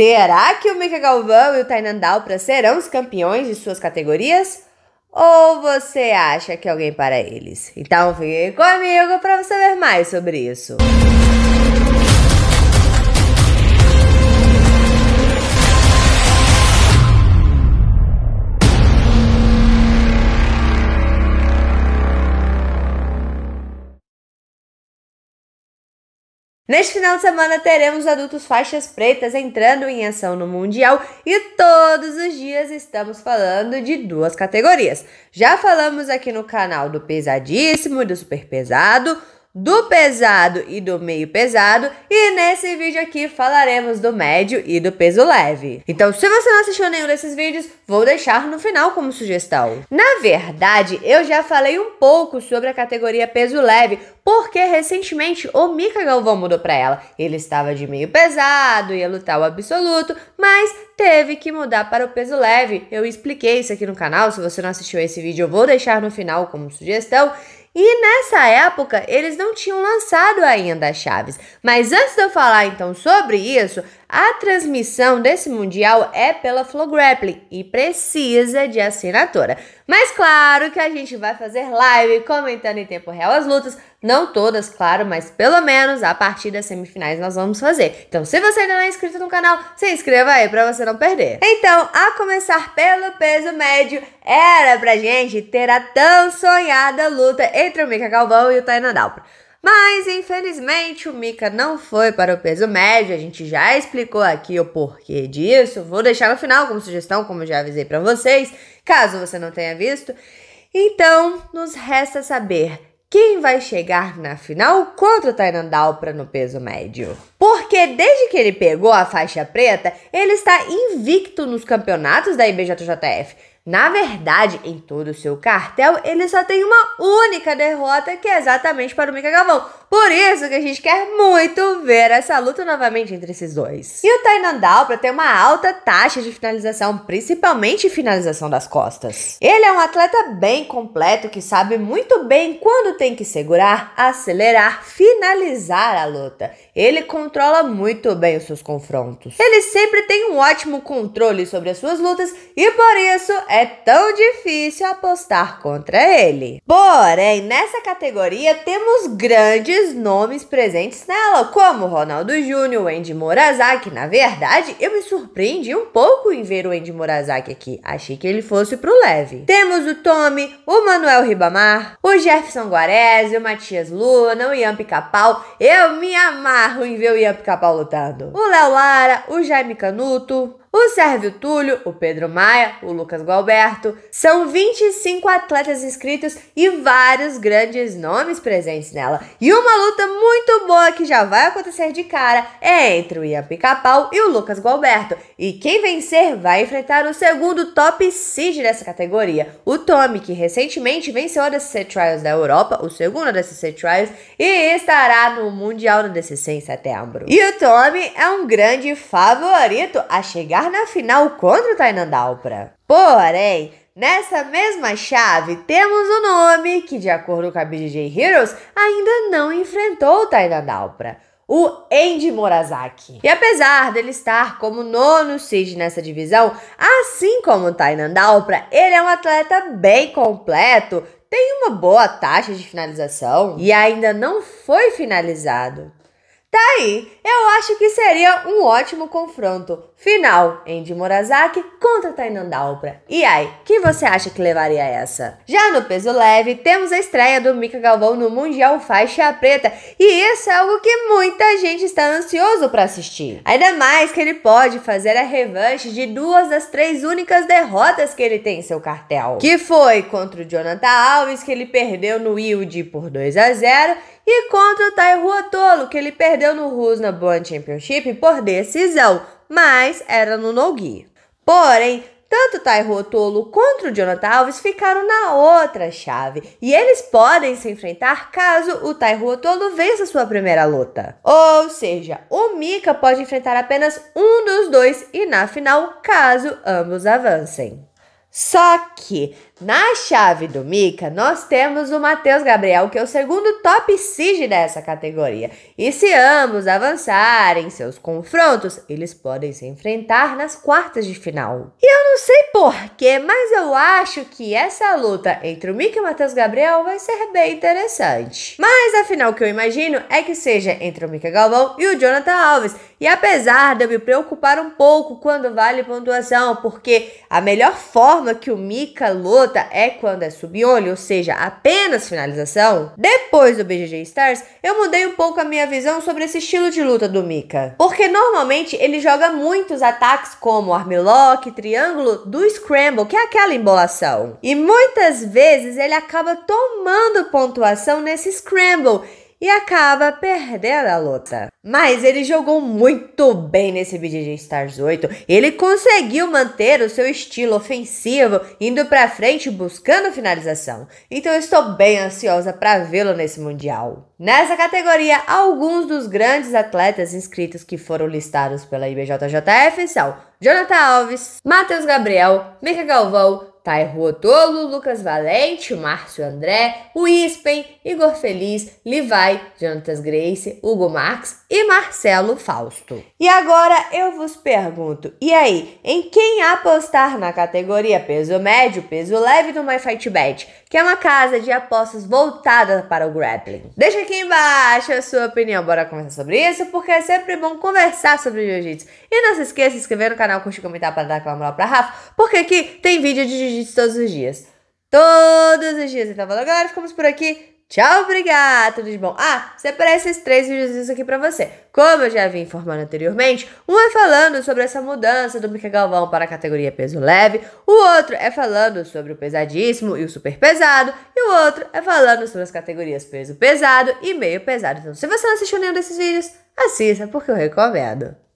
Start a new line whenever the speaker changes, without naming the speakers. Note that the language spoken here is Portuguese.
Será que o Mika Galvão e o Tainan para serão os campeões de suas categorias? Ou você acha que alguém para eles? Então fique comigo para você ver mais sobre isso. Neste final de semana teremos adultos faixas pretas entrando em ação no Mundial e todos os dias estamos falando de duas categorias. Já falamos aqui no canal do pesadíssimo e do super pesado do pesado e do meio pesado, e nesse vídeo aqui falaremos do médio e do peso leve. Então, se você não assistiu nenhum desses vídeos, vou deixar no final como sugestão. Na verdade, eu já falei um pouco sobre a categoria peso leve, porque recentemente o Mika Galvão mudou para ela. Ele estava de meio pesado, ia lutar o absoluto, mas teve que mudar para o peso leve. Eu expliquei isso aqui no canal, se você não assistiu esse vídeo, eu vou deixar no final como sugestão. E nessa época eles não tinham lançado ainda as chaves. Mas antes de eu falar então sobre isso, a transmissão desse mundial é pela Flow Grappling e precisa de assinatura. Mas claro que a gente vai fazer live comentando em tempo real as lutas não todas, claro, mas pelo menos a partir das semifinais nós vamos fazer. Então, se você ainda não é inscrito no canal, se inscreva aí para você não perder. Então, a começar pelo peso médio, era pra gente ter a tão sonhada luta entre o Mika Galvão e o Tainan Dalpra. Mas infelizmente o Mika não foi para o peso médio, a gente já explicou aqui o porquê disso. Vou deixar no final como sugestão, como já avisei para vocês, caso você não tenha visto. Então, nos resta saber quem vai chegar na final contra o Tainan Dalpra no peso médio? Porque desde que ele pegou a faixa preta, ele está invicto nos campeonatos da IBJJF. Na verdade, em todo o seu cartel, ele só tem uma única derrota, que é exatamente para o Mika Galvão, por isso que a gente quer muito ver essa luta novamente entre esses dois. E o para tem uma alta taxa de finalização, principalmente finalização das costas. Ele é um atleta bem completo que sabe muito bem quando tem que segurar, acelerar, finalizar a luta. Ele controla muito bem os seus confrontos. Ele sempre tem um ótimo controle sobre as suas lutas e por isso é tão difícil apostar contra ele. Porém, nessa categoria temos grandes grandes nomes presentes nela, como Ronaldo Júnior, Andy Morazaki. Na verdade, eu me surpreendi um pouco em ver o Andy Morazaki aqui. Achei que ele fosse pro leve. Temos o Tommy, o Manuel Ribamar, o Jefferson Guarese, o Matias Luna, o Ian Picapau. Eu me amarro em ver o Ian Picapau lutando. O Léo Lara, o Jaime Canuto, o Sérvio Túlio, o Pedro Maia, o Lucas Gualberto, são 25 atletas inscritos e vários grandes nomes presentes nela. E uma luta muito boa que já vai acontecer de cara é entre o Ian Pica-Pau e o Lucas Gualberto. E quem vencer vai enfrentar o segundo top seed dessa categoria, o Tommy, que recentemente venceu a DCC Trials da Europa, o segundo DCC Trials, e estará no Mundial da DCC em setembro. E o Tommy é um grande favorito a chegar jogar na final contra o Tainan Dalpra. Porém, Nessa mesma chave, temos o um nome que, de acordo com a BJJ Heroes, ainda não enfrentou o Tainan Dalpra, o Andy Morazaki. E apesar dele estar como nono seed nessa divisão, assim como o Tainan Dalpra, ele é um atleta bem completo, tem uma boa taxa de finalização e ainda não foi finalizado. Tá aí, eu acho que seria um ótimo confronto. Final, Andy Morazaki contra Tainan Dalbra. E aí, quem você acha que levaria essa? Já no peso leve, temos a estreia do Mika Galvão no Mundial Faixa Preta, e isso é algo que muita gente está ansioso para assistir. Ainda mais que ele pode fazer a revanche de duas das três únicas derrotas que ele tem em seu cartel. Que foi contra o Jonathan Alves, que ele perdeu no Wilde por 2 a 0 e contra o Tai Tolo, que ele perdeu perdeu no Rusna Bond Championship por decisão, mas era no no-gi. Porém, tanto Tairo Tolo quanto o Jonathan Alves ficaram na outra chave e eles podem se enfrentar caso o Tairo Tolo vença sua primeira luta. Ou seja, o Mika pode enfrentar apenas um dos dois e na final caso ambos avancem. Só que na chave do Mica, nós temos o Matheus Gabriel, que é o segundo top seed dessa categoria. E se ambos avançarem seus confrontos, eles podem se enfrentar nas quartas de final. E eu não sei porquê, mas eu acho que essa luta entre o Mika e o Matheus Gabriel vai ser bem interessante. Mas a final que eu imagino é que seja entre o Mika Galvão e o Jonathan Alves. E apesar de eu me preocupar um pouco quando vale pontuação, porque a melhor forma forma que o Mika luta é quando é sub-olho, ou seja, apenas finalização, depois do BGG Stars, eu mudei um pouco a minha visão sobre esse estilo de luta do Mika. Porque normalmente ele joga muitos ataques como armlock, triângulo, do scramble, que é aquela embolação. E muitas vezes ele acaba tomando pontuação nesse scramble e acaba perdendo a luta. Mas ele jogou muito bem nesse BJJ Stars 8. Ele conseguiu manter o seu estilo ofensivo, indo para frente buscando finalização. Então estou bem ansiosa para vê-lo nesse mundial. Nessa categoria, alguns dos grandes atletas inscritos que foram listados pela IBJJF são Jonathan Alves, Matheus Gabriel, Mika Galvão, Tairo tá, Otolo, Lucas Valente, Márcio André, Wispen, Igor Feliz, Livai, Jonatas Grace, Hugo Marx e Marcelo Fausto. E agora eu vos pergunto, e aí, em quem apostar na categoria peso médio, peso leve do My Fight Bet, que é uma casa de apostas voltada para o grappling? Deixa aqui embaixo a sua opinião, bora conversar sobre isso, porque é sempre bom conversar sobre jiu-jitsu. E não se esqueça de se inscrever no canal, curtir, comentar para dar aquela moral para Rafa, porque aqui tem vídeo de jiu de todos os dias. Todos os dias. Então, falou, galera, ficamos por aqui. Tchau, obrigada, tudo de bom. Ah, separei esses três vídeos aqui para você. Como eu já havia informado anteriormente, um é falando sobre essa mudança do Mica Galvão para a categoria peso leve, o outro é falando sobre o pesadíssimo e o super pesado, e o outro é falando sobre as categorias peso pesado e meio pesado. Então, se você não assistiu nenhum desses vídeos, assista, porque eu recomendo.